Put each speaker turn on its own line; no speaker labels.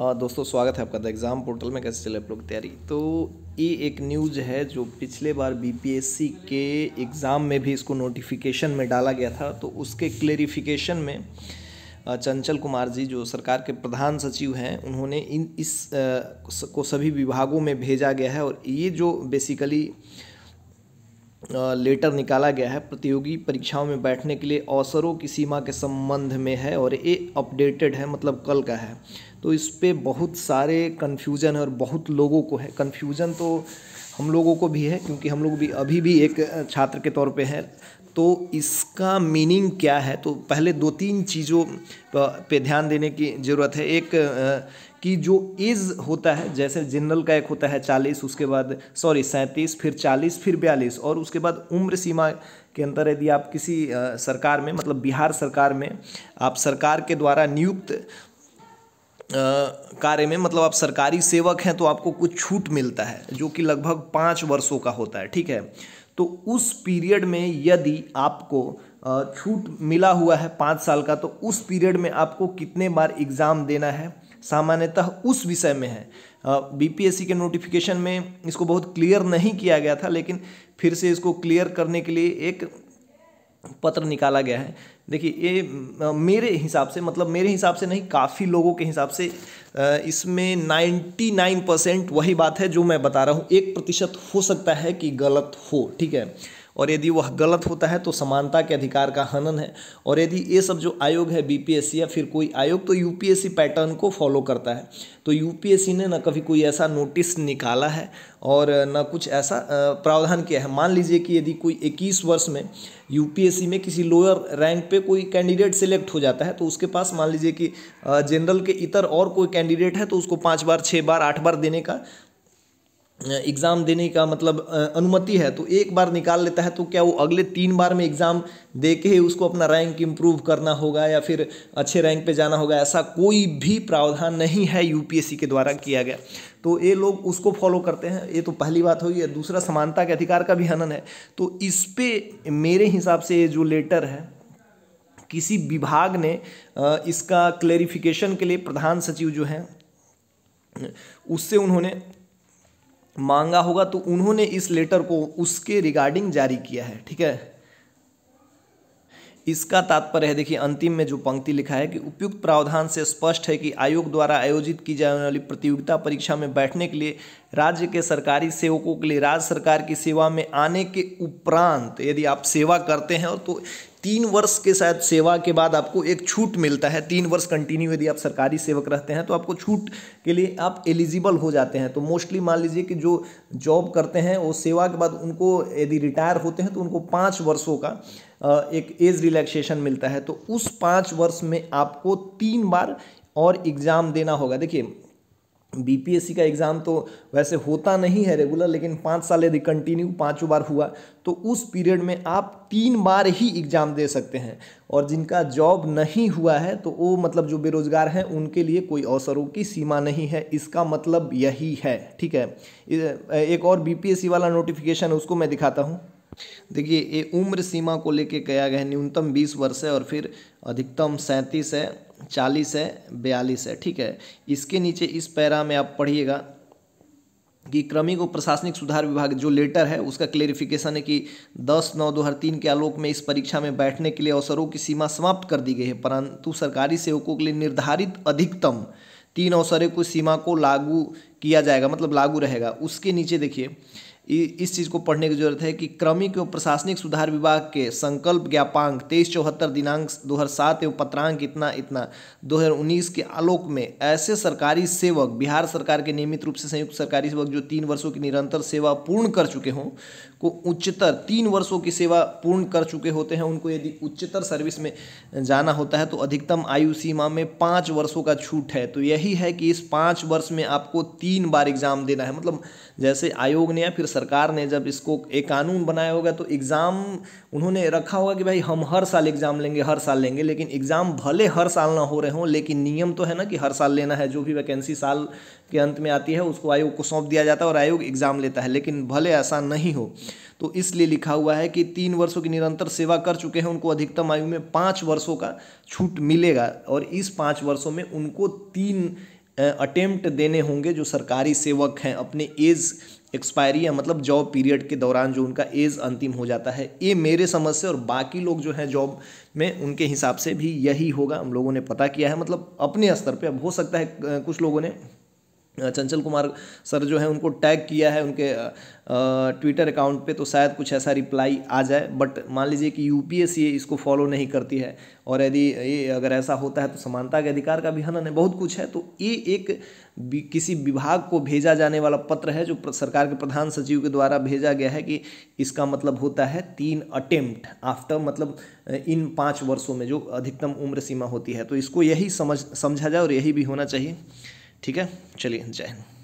दोस्तों स्वागत है आपका द एग्ज़ाम पोर्टल में कैसे चले आप लोग तैयारी तो ये एक न्यूज़ है जो पिछले बार बीपीएससी के एग्ज़ाम में भी इसको नोटिफिकेशन में डाला गया था तो उसके क्लेरिफिकेशन में चंचल कुमार जी जो सरकार के प्रधान सचिव हैं उन्होंने इन इस को सभी विभागों में भेजा गया है और ये जो बेसिकली लेटर निकाला गया है प्रतियोगी परीक्षाओं में बैठने के लिए अवसरों की सीमा के संबंध में है और ये अपडेटेड है मतलब कल का है तो इस पर बहुत सारे कन्फ्यूज़न है और बहुत लोगों को है कन्फ्यूज़न तो हम लोगों को भी है क्योंकि हम लोग भी अभी भी एक छात्र के तौर पे हैं तो इसका मीनिंग क्या है तो पहले दो तीन चीज़ों पे ध्यान देने की ज़रूरत है एक कि जो एज होता है जैसे जनरल का एक होता है चालीस उसके बाद सॉरी सैंतीस फिर चालीस फिर बयालीस और उसके बाद उम्र सीमा के अंतर यदि आप किसी सरकार में मतलब बिहार सरकार में आप सरकार के द्वारा नियुक्त कार्य में मतलब आप सरकारी सेवक हैं तो आपको कुछ छूट मिलता है जो कि लगभग पाँच वर्षों का होता है ठीक है तो उस पीरियड में यदि आपको छूट मिला हुआ है पाँच साल का तो उस पीरियड में आपको कितने बार एग्ज़ाम देना है सामान्यतः उस विषय में है बीपीएससी के नोटिफिकेशन में इसको बहुत क्लियर नहीं किया गया था लेकिन फिर से इसको क्लियर करने के लिए एक पत्र निकाला गया है देखिए ये मेरे हिसाब से मतलब मेरे हिसाब से नहीं काफ़ी लोगों के हिसाब से इसमें 99 परसेंट वही बात है जो मैं बता रहा हूँ एक प्रतिशत हो सकता है कि गलत हो ठीक है और यदि वह गलत होता है तो समानता के अधिकार का हनन है और यदि ये सब जो आयोग है बीपीएससी या फिर कोई आयोग तो यूपीएससी पैटर्न को फॉलो करता है तो यूपीएससी ने ना कभी कोई ऐसा नोटिस निकाला है और न कुछ ऐसा प्रावधान किया है मान लीजिए कि यदि कोई 21 वर्ष में यूपीएससी में किसी लोअर रैंक पे कोई कैंडिडेट सिलेक्ट हो जाता है तो उसके पास मान लीजिए कि जनरल के इतर और कोई कैंडिडेट है तो उसको पाँच बार छः बार आठ बार देने का एग्ज़ाम देने का मतलब अनुमति है तो एक बार निकाल लेता है तो क्या वो अगले तीन बार में एग्ज़ाम दे के ही उसको अपना रैंक इम्प्रूव करना होगा या फिर अच्छे रैंक पे जाना होगा ऐसा कोई भी प्रावधान नहीं है यूपीएससी के द्वारा किया गया तो ये लोग उसको फॉलो करते हैं ये तो पहली बात होगी है दूसरा समानता के अधिकार का भी हनन है तो इस पर मेरे हिसाब से जो लेटर है किसी विभाग ने इसका क्लेरिफिकेशन के लिए प्रधान सचिव जो हैं उससे उन्होंने मांगा होगा तो उन्होंने इस लेटर को उसके रिगार्डिंग जारी किया है ठीक है इसका तात्पर्य है देखिए अंतिम में जो पंक्ति लिखा है कि उपयुक्त प्रावधान से स्पष्ट है कि आयोग द्वारा आयोजित की जाने वाली प्रतियोगिता परीक्षा में बैठने के लिए राज्य के सरकारी सेवकों के लिए राज्य सरकार की सेवा में आने के उपरांत यदि आप सेवा करते हैं तो तीन वर्ष के शायद सेवा के बाद आपको एक छूट मिलता है तीन वर्ष कंटिन्यू यदि आप सरकारी सेवक रहते हैं तो आपको छूट के लिए आप एलिजिबल हो जाते हैं तो मोस्टली मान लीजिए कि जो जॉब करते हैं वो सेवा के बाद उनको यदि रिटायर होते हैं तो उनको पाँच वर्षों का एक एज रिलैक्सेशन मिलता है तो उस पाँच वर्ष में आपको तीन बार और एग्ज़ाम देना होगा देखिए बीपीएससी का एग्ज़ाम तो वैसे होता नहीं है रेगुलर लेकिन पाँच साल यदि कंटिन्यू पाँचों बार हुआ तो उस पीरियड में आप तीन बार ही एग्ज़ाम दे सकते हैं और जिनका जॉब नहीं हुआ है तो वो मतलब जो बेरोज़गार हैं उनके लिए कोई अवसरों की सीमा नहीं है इसका मतलब यही है ठीक है एक और बीपीएससी वाला नोटिफिकेशन उसको मैं दिखाता हूँ देखिए ये उम्र सीमा को लेके कहा गया है न्यूनतम बीस वर्ष है और फिर अधिकतम सैंतीस है चालीस है बयालीस है ठीक है इसके नीचे इस पैरा में आप पढ़िएगा कि क्रमिक और प्रशासनिक सुधार विभाग जो लेटर है उसका क्लेरिफिकेशन है कि 10 नौ 2003 के आलोक में इस परीक्षा में बैठने के लिए अवसरों की सीमा समाप्त कर दी गई है परंतु सरकारी सेवकों के लिए निर्धारित अधिकतम तीन अवसरों की सीमा को लागू किया जाएगा मतलब लागू रहेगा उसके नीचे देखिए इस चीज़ को पढ़ने की जरूरत है कि क्रमिक एवं प्रशासनिक सुधार विभाग के संकल्प ज्ञापांक तेईस चौहत्तर दिनांक दो हज़ार सात एवं पत्रांक इतना इतना दो हज़ार उन्नीस के आलोक में ऐसे सरकारी सेवक बिहार सरकार के नियमित रूप से संयुक्त सरकारी सेवक जो तीन वर्षों की निरंतर सेवा पूर्ण कर चुके हों को उच्चतर तीन वर्षों की सेवा पूर्ण कर चुके होते हैं उनको यदि उच्चतर सर्विस में जाना होता है तो अधिकतम आयु सीमा में पाँच वर्षों का छूट है तो यही है कि इस पाँच वर्ष में आपको तीन बार एग्ज़ाम देना है मतलब जैसे आयोग ने या फिर सरकार ने जब इसको एक कानून बनाया होगा तो एग्ज़ाम उन्होंने रखा होगा कि भाई हम हर साल एग्ज़ाम लेंगे हर साल लेंगे लेकिन एग्ज़ाम भले हर साल ना हो रहे हों लेकिन नियम तो है ना कि हर साल लेना है जो भी वैकेंसी साल के अंत में आती है उसको आयोग को सौंप दिया जाता है और आयोग एग्ज़ाम लेता है लेकिन भले ऐसा नहीं हो तो इसलिए लिखा हुआ है कि तीन वर्षों की निरंतर सेवा कर चुके हैं उनको अधिकतम आयु में पाँच वर्षों का छूट मिलेगा और इस पाँच वर्षों में उनको तीन अटेम्प्ट देने होंगे जो सरकारी सेवक हैं अपने एज एक्सपायरी या मतलब जॉब पीरियड के दौरान जो उनका एज अंतिम हो जाता है ये मेरे समझ से और बाकी लोग जो हैं जॉब में उनके हिसाब से भी यही होगा हम लोगों ने पता किया है मतलब अपने स्तर पे अब हो सकता है कुछ लोगों ने चंचल कुमार सर जो है उनको टैग किया है उनके ट्विटर अकाउंट पे तो शायद कुछ ऐसा रिप्लाई आ जाए बट मान लीजिए कि यूपीएससी इसको फॉलो नहीं करती है और यदि ये अगर ऐसा होता है तो समानता के अधिकार का भी हनन है बहुत कुछ है तो ये एक किसी विभाग को भेजा जाने वाला पत्र है जो सरकार के प्रधान सचिव के द्वारा भेजा गया है कि इसका मतलब होता है तीन अटेम्प्ट आफ्टर मतलब इन पाँच वर्षों में जो अधिकतम उम्र सीमा होती है तो इसको यही समझ समझा जाए और यही भी होना चाहिए ठीक है चलिए जय हिंद